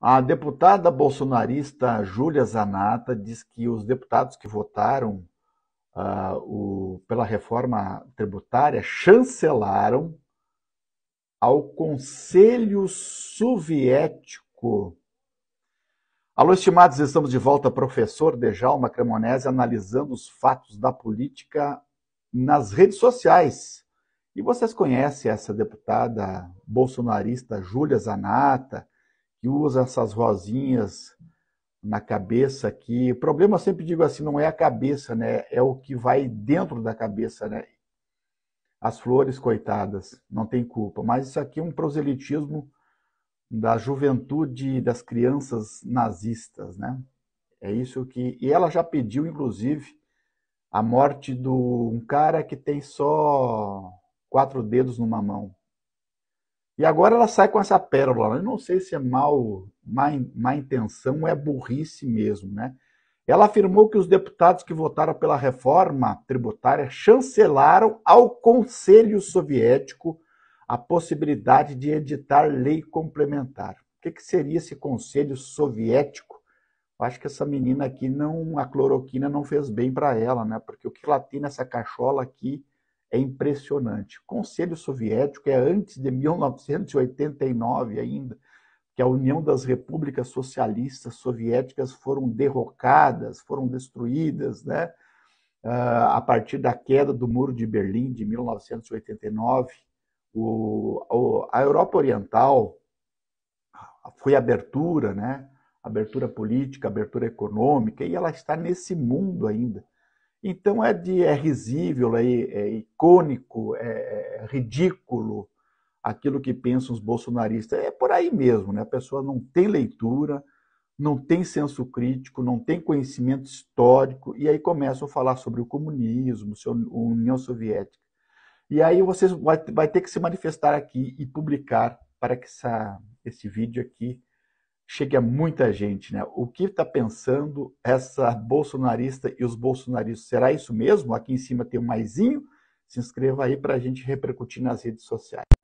A deputada bolsonarista Júlia Zanata diz que os deputados que votaram uh, o, pela reforma tributária chancelaram ao Conselho Soviético. Alô, estimados, estamos de volta, professor Dejalma Cremonese, analisando os fatos da política nas redes sociais. E vocês conhecem essa deputada bolsonarista Júlia Zanata? que usa essas rosinhas na cabeça que o problema eu sempre digo assim não é a cabeça né é o que vai dentro da cabeça né as flores coitadas não tem culpa mas isso aqui é um proselitismo da juventude das crianças nazistas né é isso que e ela já pediu inclusive a morte do um cara que tem só quatro dedos numa mão e agora ela sai com essa pérola. Né? Eu não sei se é mal, má, má intenção ou é burrice mesmo, né? Ela afirmou que os deputados que votaram pela reforma tributária chancelaram ao Conselho Soviético a possibilidade de editar lei complementar. O que, que seria esse Conselho Soviético? acho que essa menina aqui não, a cloroquina não fez bem para ela, né? Porque o que ela tem nessa cachola aqui é impressionante. O Conselho Soviético é antes de 1989 ainda, que a União das Repúblicas Socialistas Soviéticas foram derrocadas, foram destruídas, né? Ah, a partir da queda do Muro de Berlim de 1989, o, a Europa Oriental foi abertura, né? Abertura política, abertura econômica, e ela está nesse mundo ainda então é de é risível, é, é icônico, é, é, ridículo aquilo que pensam os bolsonaristas. É por aí mesmo, né? A pessoa não tem leitura, não tem senso crítico, não tem conhecimento histórico e aí começam a falar sobre o comunismo, sobre a União Soviética. E aí você vai, vai ter que se manifestar aqui e publicar para que essa, esse vídeo aqui chega a muita gente, né? O que está pensando essa bolsonarista e os bolsonaristas? Será isso mesmo? Aqui em cima tem um maisinho. Se inscreva aí para a gente repercutir nas redes sociais.